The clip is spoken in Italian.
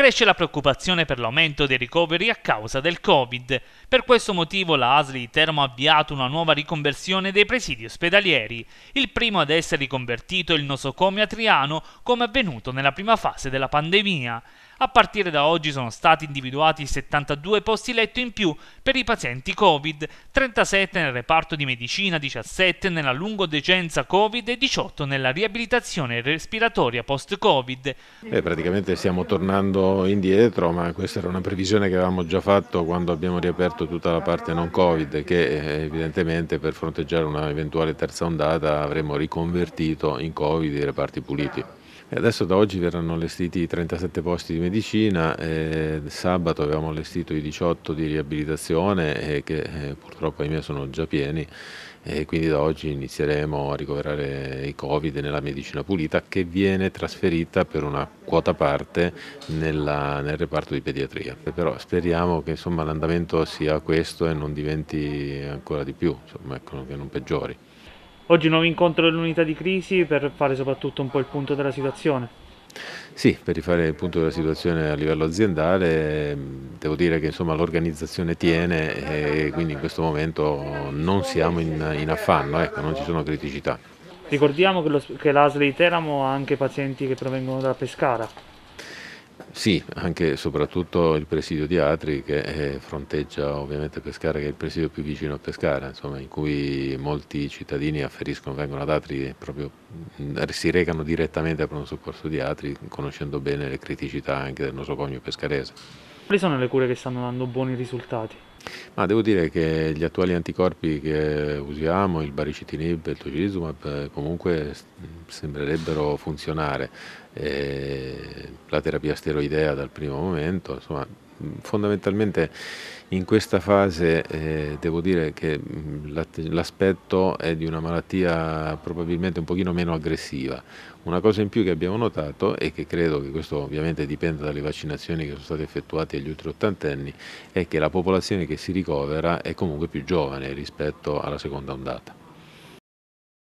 Cresce la preoccupazione per l'aumento dei ricoveri a causa del Covid. Per questo motivo la ASL di Teramo ha avviato una nuova riconversione dei presidi ospedalieri, il primo ad essere riconvertito il nosocomio atriano come avvenuto nella prima fase della pandemia. A partire da oggi sono stati individuati 72 posti letto in più per i pazienti Covid, 37 nel reparto di medicina, 17 nella lungodegenza Covid e 18 nella riabilitazione respiratoria post-Covid. Eh, praticamente stiamo tornando indietro, ma questa era una previsione che avevamo già fatto quando abbiamo riaperto tutta la parte non Covid, che eh, evidentemente per fronteggiare una eventuale terza ondata avremmo riconvertito in Covid i reparti puliti adesso da oggi verranno allestiti i 37 posti di medicina, eh, sabato avevamo allestito i 18 di riabilitazione eh, che eh, purtroppo ahimè sono già pieni e quindi da oggi inizieremo a ricoverare i Covid nella medicina pulita che viene trasferita per una quota parte nella, nel reparto di pediatria. Però speriamo che l'andamento sia questo e non diventi ancora di più, insomma, ecco, che non peggiori. Oggi nuovo incontro dell'unità di crisi per fare soprattutto un po' il punto della situazione. Sì, per rifare il punto della situazione a livello aziendale, mm, devo dire che l'organizzazione tiene e quindi in questo momento non siamo in, in affanno, ecco, non ci sono criticità. Ricordiamo che, lo, che l'ASL di Teramo ha anche pazienti che provengono da Pescara. Sì, anche e soprattutto il presidio di Atri che eh, fronteggia ovviamente Pescara che è il presidio più vicino a Pescara, insomma, in cui molti cittadini afferiscono, vengono ad Atri proprio mm, si recano direttamente a pronto soccorso di Atri conoscendo bene le criticità anche del nosocomio pescarese. Quali sono le cure che stanno dando buoni risultati? Ma devo dire che gli attuali anticorpi che usiamo, il baricitinib e il tocilizumab, eh, comunque sembrerebbero funzionare, eh, la terapia steroidea dal primo momento, insomma fondamentalmente in questa fase eh, devo dire che mm, l'aspetto è di una malattia probabilmente un pochino meno aggressiva. Una cosa in più che abbiamo notato e che credo che questo ovviamente dipenda dalle vaccinazioni che sono state effettuate agli ultimi ottantenni è che la popolazione che si ricovera è comunque più giovane rispetto alla seconda ondata.